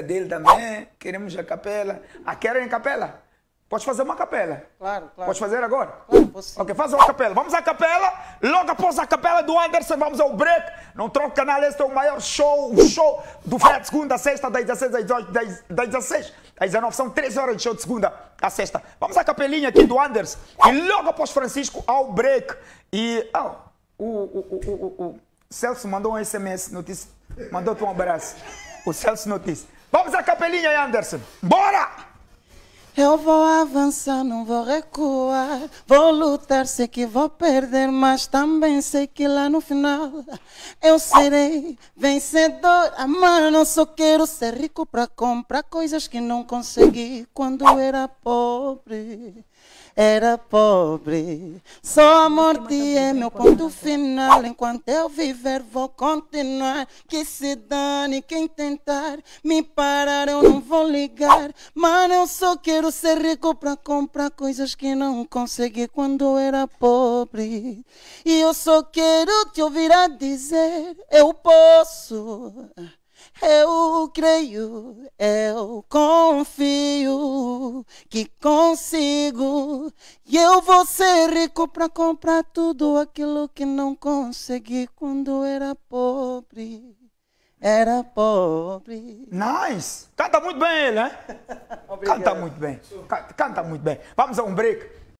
dele também, queremos a capela. Ah, querem capela? Pode fazer uma capela? Claro, claro. Pode fazer agora? Claro, posso. Ok, faz uma capela. Vamos à capela. Logo após a capela do Anderson, vamos ao break. Não troca o canal, este é o maior show, o show do Fé de segunda sexta, das 16 às 18, das, 16 às 19. São 3 horas de show de segunda a sexta. Vamos à capelinha aqui do Anderson. E logo após Francisco, ao break. E, oh, o, o, o, o, o Celso mandou um SMS, notícia. Mandou-te um abraço. O Celso Notícia. Vamos à capelinha aí, Anderson. Bora! Eu vou avançar, não vou recuar. Vou lutar, sei que vou perder, mas também sei que lá no final eu serei vencedor. Ah, mano, eu só quero ser rico para comprar coisas que não consegui quando era pobre era pobre. Só a morte é meu ponto final. Enquanto eu viver, vou continuar. Que se dane quem tentar me parar, eu não vou ligar. Mano, eu só quero quero ser rico para comprar coisas que não consegui quando era pobre. E eu só quero te ouvir a dizer: eu posso, eu creio, eu confio que consigo. E eu vou ser rico para comprar tudo aquilo que não consegui quando era pobre. Era pobre. Nice! Canta muito bem ele, né? Canta muito bem. Canta muito bem. Vamos a um break.